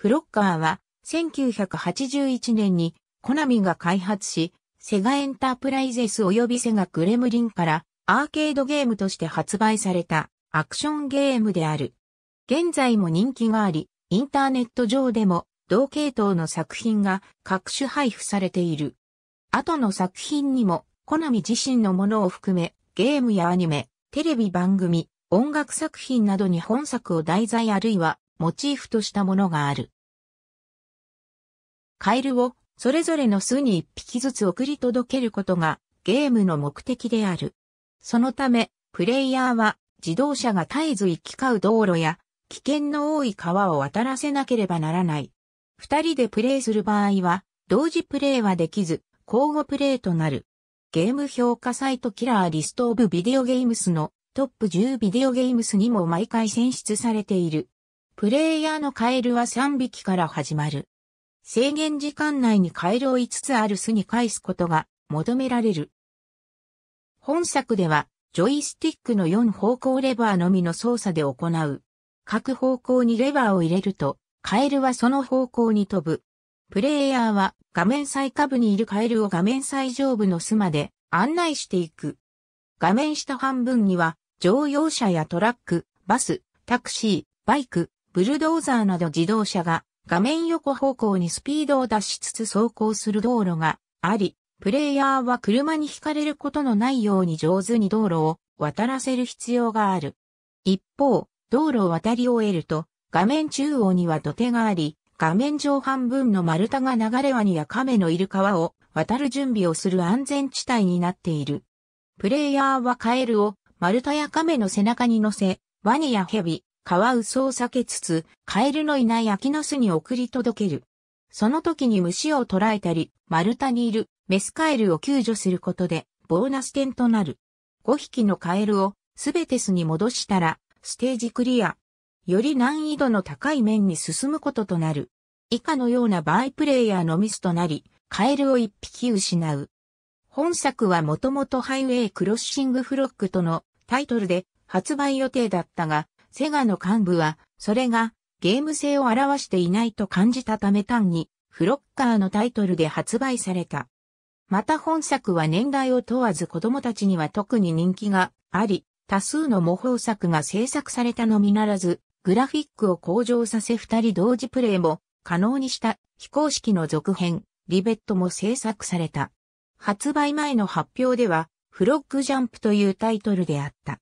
フロッカーは1981年にコナミが開発し、セガエンタープライゼス及びセガグレムリンからアーケードゲームとして発売されたアクションゲームである。現在も人気があり、インターネット上でも同系統の作品が各種配布されている。後の作品にも、コナミ自身のものを含め、ゲームやアニメ、テレビ番組、音楽作品などに本作を題材あるいはモチーフとしたものがある。カエルをそれぞれの巣に一匹ずつ送り届けることがゲームの目的である。そのため、プレイヤーは自動車が絶えず行き交う道路や危険の多い川を渡らせなければならない。二人でプレイする場合は、同時プレイはできず、交互プレイとなる。ゲーム評価サイトキラーリストオブビデオゲームスのトップ10ビデオゲームスにも毎回選出されている。プレイヤーのカエルは3匹から始まる。制限時間内にカエルを5つある巣に返すことが求められる。本作では、ジョイスティックの4方向レバーのみの操作で行う。各方向にレバーを入れると、カエルはその方向に飛ぶ。プレイヤーは画面最下部にいるカエルを画面最上部の巣まで案内していく。画面下半分には乗用車やトラック、バス、タクシー、バイク、ブルドーザーなど自動車が画面横方向にスピードを出しつつ走行する道路があり、プレイヤーは車に惹かれることのないように上手に道路を渡らせる必要がある。一方、道路を渡り終えると、画面中央には土手があり、画面上半分の丸太が流れワニや亀のいる川を渡る準備をする安全地帯になっている。プレイヤーはカエルを丸太や亀の背中に乗せ、ワニやヘビ、カワウソを避けつつ、カエルのいない秋の巣に送り届ける。その時に虫を捕らえたり、丸太にいるメスカエルを救助することで、ボーナス点となる。5匹のカエルをすべて巣に戻したら、ステージクリア。より難易度の高い面に進むこととなる。以下のような場合プレイヤーのミスとなり、カエルを1匹失う。本作はもともとハイウェイクロッシングフロッグとのタイトルで発売予定だったが、セガの幹部は、それがゲーム性を表していないと感じたため単に、フロッカーのタイトルで発売された。また本作は年代を問わず子供たちには特に人気があり、多数の模倣作が制作されたのみならず、グラフィックを向上させ二人同時プレイも可能にした非公式の続編、リベットも制作された。発売前の発表では、フロッグジャンプというタイトルであった。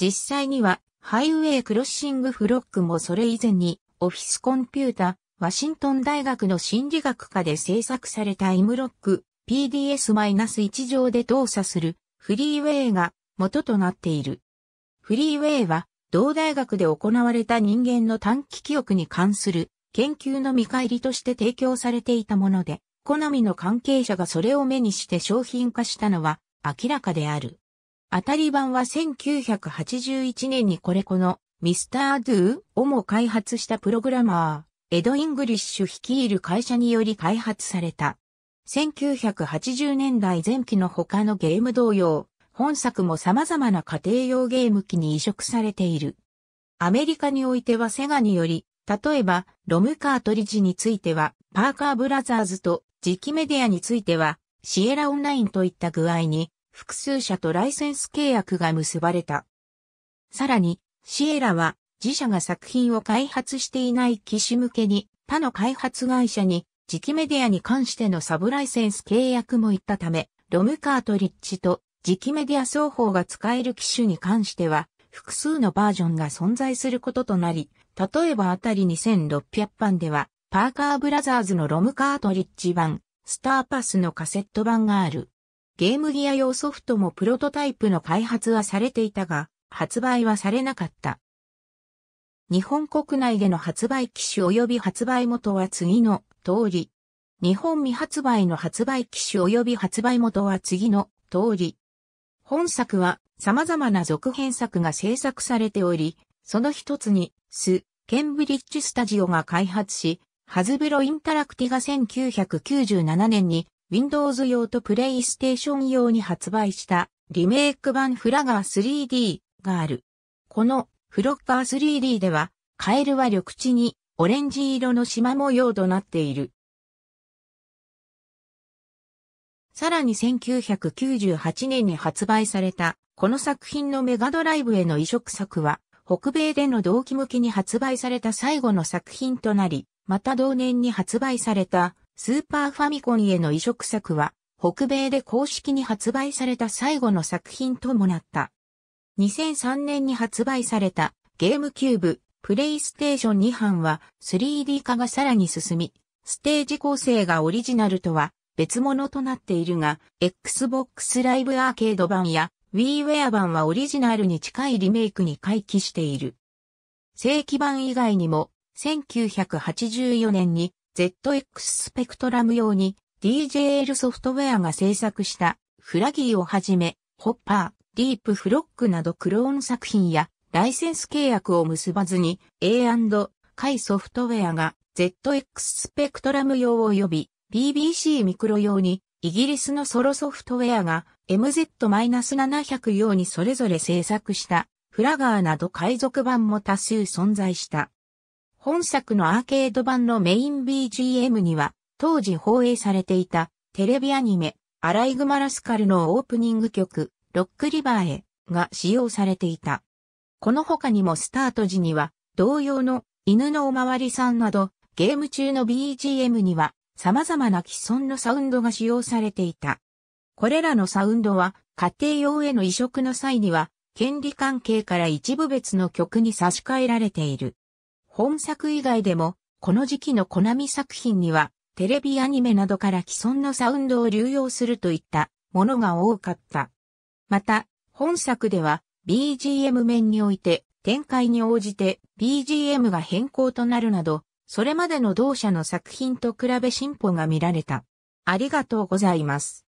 実際にはハイウェイクロッシングフロックもそれ以前に、オフィスコンピュータ、ワシントン大学の心理学科で制作されたイムロック PDS-1 上で動作するフリーウェイが元となっている。フリーウェイは同大学で行われた人間の短期記憶に関する研究の見返りとして提供されていたもので、好みの関係者がそれを目にして商品化したのは明らかである。当たり版は1981年にこれこのミスター・ドゥーをも開発したプログラマー、エド・イングリッシュ率いる会社により開発された。1980年代前期の他のゲーム同様、本作も様々な家庭用ゲーム機に移植されている。アメリカにおいてはセガにより、例えば、ロムカートリッジについては、パーカーブラザーズと、磁気メディアについては、シエラオンラインといった具合に、複数社とライセンス契約が結ばれた。さらに、シエラは自社が作品を開発していない機種向けに他の開発会社に磁気メディアに関してのサブライセンス契約も行ったため、ロムカートリッジと磁気メディア双方が使える機種に関しては、複数のバージョンが存在することとなり、例えばあたり2600版では、パーカーブラザーズのロムカートリッジ版、スターパスのカセット版がある。ゲームギア用ソフトもプロトタイプの開発はされていたが、発売はされなかった。日本国内での発売機種及び発売元は次の通り。日本未発売の発売機種及び発売元は次の通り。本作は様々な続編作が制作されており、その一つに、ス、ケンブリッジスタジオが開発し、ハズブロインタラクティが1997年に Windows 用と PlayStation 用に発売したリメイク版フラガー 3D がある。このフロッカー 3D では、カエルは緑地にオレンジ色の縞模様となっている。さらに1998年に発売された、この作品のメガドライブへの移植作は、北米での同期向きに発売された最後の作品となり、また同年に発売されたスーパーファミコンへの移植作は、北米で公式に発売された最後の作品ともなった。2003年に発売されたゲームキューブ、プレイステーション2版は 3D 化がさらに進み、ステージ構成がオリジナルとは別物となっているが、Xbox Live アーケード版や WiiWare 版はオリジナルに近いリメイクに回帰している。正規版以外にも、1984年に ZX スペクトラム用に DJL ソフトウェアが制作したフラギーをはじめ、ホッパー、ディープフロックなどクローン作品やライセンス契約を結ばずに A&K ソフトウェアが ZX スペクトラム用及び BBC ミクロ用にイギリスのソロソフトウェアが MZ-700 用にそれぞれ制作したフラガーなど海賊版も多数存在した。本作のアーケード版のメイン BGM には、当時放映されていたテレビアニメ、アライグマラスカルのオープニング曲、ロックリバーへが使用されていた。この他にもスタート時には、同様の犬のおまわりさんなど、ゲーム中の BGM には様々な既存のサウンドが使用されていた。これらのサウンドは家庭用への移植の際には、権利関係から一部別の曲に差し替えられている。本作以外でも、この時期のコナミ作品には、テレビアニメなどから既存のサウンドを流用するといったものが多かった。また、本作では BGM 面において展開に応じて BGM が変更となるなど、それまでの同社の作品と比べ進歩が見られた。ありがとうございます。